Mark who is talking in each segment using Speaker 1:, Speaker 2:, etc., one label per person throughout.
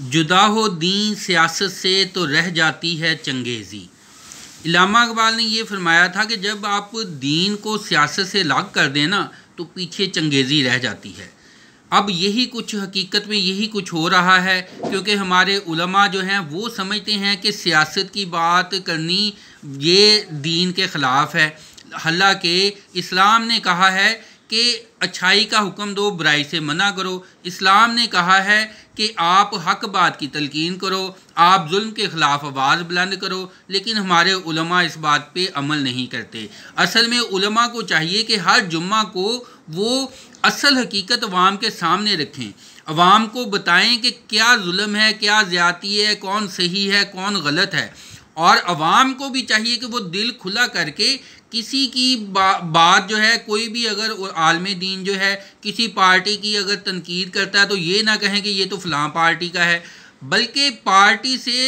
Speaker 1: जुदा हो दीन सियासत से तो रह जाती है चंगेज़ी इलामा अकबाल ने यह फरमाया था कि जब आप दीन को सियासत से लाग कर देना तो पीछे चंगेज़ी रह जाती है अब यही कुछ हकीकत में यही कुछ हो रहा है क्योंकि हमारे उलमा जो हैं वो समझते हैं कि सियासत की बात करनी ये दीन के ख़िलाफ़ है हालांकि इस्लाम ने कहा है कि अच्छाई का हुक्म दो बुराई से मना करो इस्लाम ने कहा है कि आप हक बात की तलकिन करो आप जुल्म के ख़िलाफ़ आवाज़ बुलंद करो लेकिन हमारे उलमा इस बात पे अमल नहीं करते असल में उलमा को चाहिए कि हर जुम्मा को वो असल हकीकत वाम के सामने रखें अवाम को बताएं कि क्या जुल्म है क्या ज़्यादती है कौन सही है कौन गलत है और आवाम को भी चाहिए कि वो दिल खुला करके किसी की बा, बात जो है कोई भी अगर आलम दीन जो है किसी पार्टी की अगर तनकीद करता है तो ये ना कहें कि ये तो फलां पार्टी का है बल्कि पार्टी से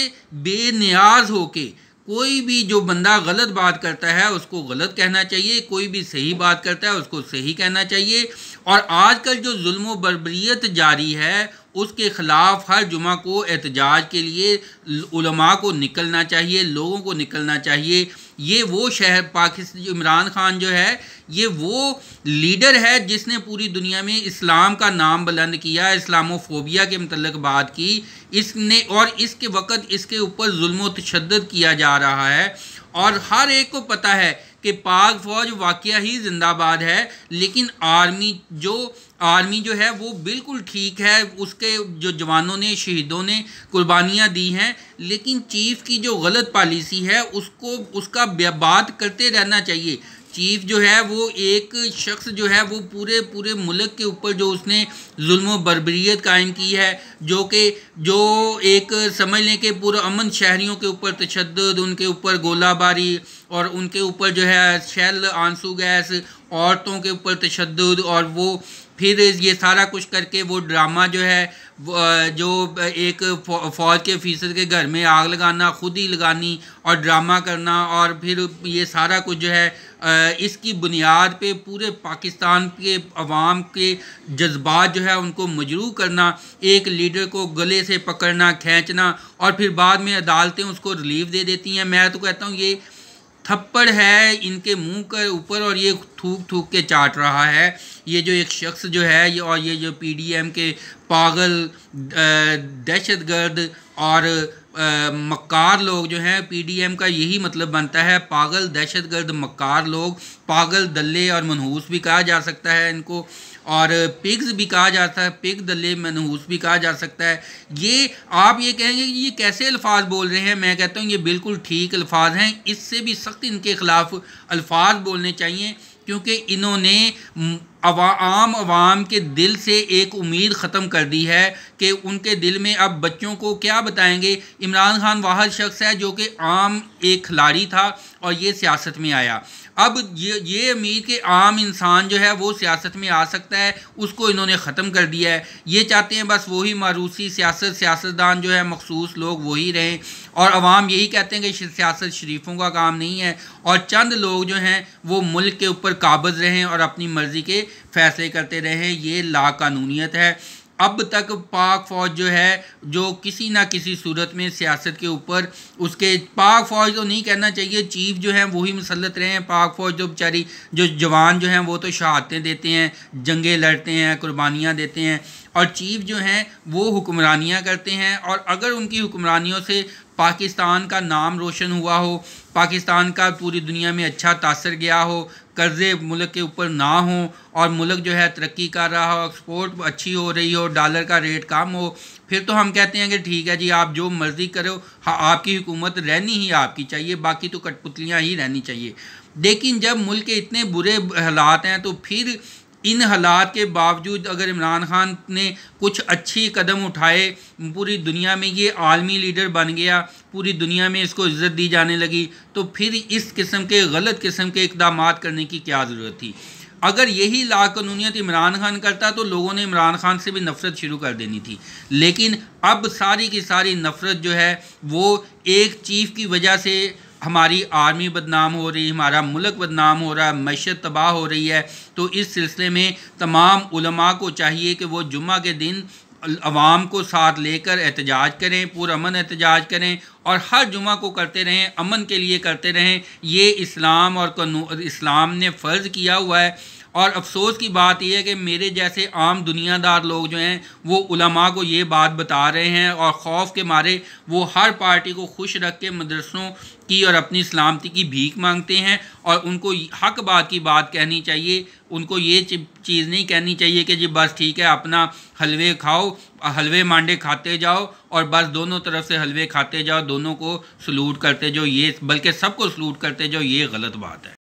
Speaker 1: बेनियाज होके कोई भी जो बंदा गलत बात करता है उसको गलत कहना चाहिए कोई भी सही बात करता है उसको सही कहना चाहिए और आजकल जो जुल्म बरबरीत जारी है उसके ख़िलाफ़ हर जुमा को एहतजाज के लिए उलमा को निकलना चाहिए लोगों को निकलना चाहिए ये वो शहर पाकिस्तान इमरान ख़ान जो है ये वो लीडर है जिसने पूरी दुनिया में इस्लाम का नाम बुलंद किया इस्लामोफोबिया के मतलब बात की इसने और इसके वक़्त इसके ऊपर जुल्म तशद किया जा रहा है और हर एक को पता है कि पाक फौज वाक़ ही जिंदाबाद है लेकिन आर्मी जो आर्मी जो है वो बिल्कुल ठीक है उसके जो जवानों ने शहीदों ने कुर्बानियाँ दी हैं लेकिन चीफ़ की जो गलत पॉलिसी है उसको उसका बात करते रहना चाहिए चीफ जो है वो एक शख्स जो है वो पूरे पूरे मुल्क के ऊपर जो उसने जुल्म बरबरीत कायम की है जो कि जो एक समझ लें कि पूरा अमन शहरीों के ऊपर तशद उनके ऊपर गोलाबारी और उनके ऊपर जो है शैल आंसू गैस औरतों के ऊपर तशद और वो फिर ये सारा कुछ करके वो ड्रामा जो है जो एक फौज के ऑफिसर के घर में आग लगाना खुद ही लगानी और ड्रामा करना और फिर ये सारा कुछ जो है इसकी बुनियाद पे पूरे पाकिस्तान के अवाम के जज्बात जो है उनको मजरू करना एक लीडर को गले से पकड़ना खींचना और फिर बाद में अदालतें उसको रिलीफ दे देती हैं मैं तो कहता हूँ ये थप्पड़ है इनके मुंह के ऊपर और ये थूक थूक के चाट रहा है ये जो एक शख्स जो है और ये जो पीडीएम के पागल दहशतगर्द और आ, मक्कार लोग जो हैं पीडीएम का यही मतलब बनता है पागल दहशतगर्द मक्कार लोग पागल दल्ले और मनहूस भी कहा जा सकता है इनको और पिग्स भी कहा जाता है पिग दल्ले मनहूस भी कहा जा सकता है ये आप ये कहेंगे कि ये कैसे अल्फाज बोल रहे हैं मैं कहता हूँ ये बिल्कुल ठीक अल्फाज हैं इससे भी सख्त इनके ख़िलाफ़ अल्फाज बोलने चाहिए क्योंकि इन्होंने अवा आम आवाम के दिल से एक उम्मीद ख़त्म कर दी है कि उनके दिल में अब बच्चों को क्या बताएंगे इमरान खान वाह शख्स है जो कि आम एक खिलाड़ी था और ये सियासत में आया अब ये ये उम्मीद कि आम इंसान जो है वो सियासत में आ सकता है उसको इन्होंने ख़त्म कर दिया है ये चाहते हैं बस वही मारूसी सियासत सियासतदान जो है मखसूस लोग वही रहें और आवाम यही कहते हैं कि सियासत शरीफों का काम नहीं है और चंद लोग जो हैं वो मुल्क के ऊपर काबज़ रहें और अपनी मर्ज़ी के फैसले करते रहे ये लाकानूनीत है अब तक पाक फौज जो है जो किसी ना किसी सूरत में सियासत के ऊपर उसके पाक फौज तो नहीं कहना चाहिए चीफ जो हैं वही मुसलत रहे हैं पाक फौज जो बेचारी जो जवान जो हैं वो तो शहादतें देते हैं जंगे लड़ते हैं कुर्बानियाँ देते हैं और चीफ जो हैं वो हुक्मरानियाँ करते हैं और अगर उनकी हुक्मरानियों से पाकिस्तान का नाम रोशन हुआ हो पाकिस्तान का पूरी दुनिया में अच्छा तासर गया हो कर्ज़े मुल्क के ऊपर ना हो और मुल्क जो है तरक्की कर रहा हो एक्सपोर्ट अच्छी हो रही हो डॉलर का रेट कम हो फिर तो हम कहते हैं कि ठीक है जी आप जो मर्ज़ी करो हाँ आपकी हुकूमत रहनी ही आपकी चाहिए बाकी तो कठपुतलियाँ ही रहनी चाहिए लेकिन जब मुल्क के इतने बुरे हालात हैं तो फिर इन हालात के बावजूद अगर इमरान खान ने कुछ अच्छी कदम उठाए पूरी दुनिया में ये आलमी लीडर बन गया पूरी दुनिया में इसको इज़्ज़त दी जाने लगी तो फिर इस किस्म के गलत किस्म के इकदाम करने की क्या ज़रूरत थी अगर यही लाकानूनीत इमरान खान करता तो लोगों ने इमरान खान से भी नफ़रत शुरू कर देनी थी लेकिन अब सारी की सारी नफ़रत जो है वो एक चीफ़ की वजह से हमारी आर्मी बदनाम हो रही हमारा मुल्क बदनाम हो रहा है मैशत तबाह हो रही है तो इस सिलसिले में तमाम उलमा को चाहिए कि वो जुम्मे के दिन अवाम को साथ लेकर एहतजाज करें पुरमन एहतजाज करें और हर जुमा को करते रहें अमन के लिए करते रहें ये इस्लाम और इस्लाम ने फ़र्ज़ किया हुआ है और अफसोस की बात यह है कि मेरे जैसे आम दुनियादार लोग जो हैं वो उलमा को ये बात बता रहे हैं और खौफ के मारे वो हर पार्टी को खुश रख के मदरसों की और अपनी सलामती की भीख मांगते हैं और उनको हक बात की बात कहनी चाहिए उनको ये चीज़ नहीं कहनी चाहिए कि जी बस ठीक है अपना हलवे खाओ हलवे मांडे खाते जाओ और बस दोनों तरफ से हलवे खाते जाओ दोनों को सलूट करते जाओ ये बल्कि सबको सलूट करते जाओ ये गलत बात है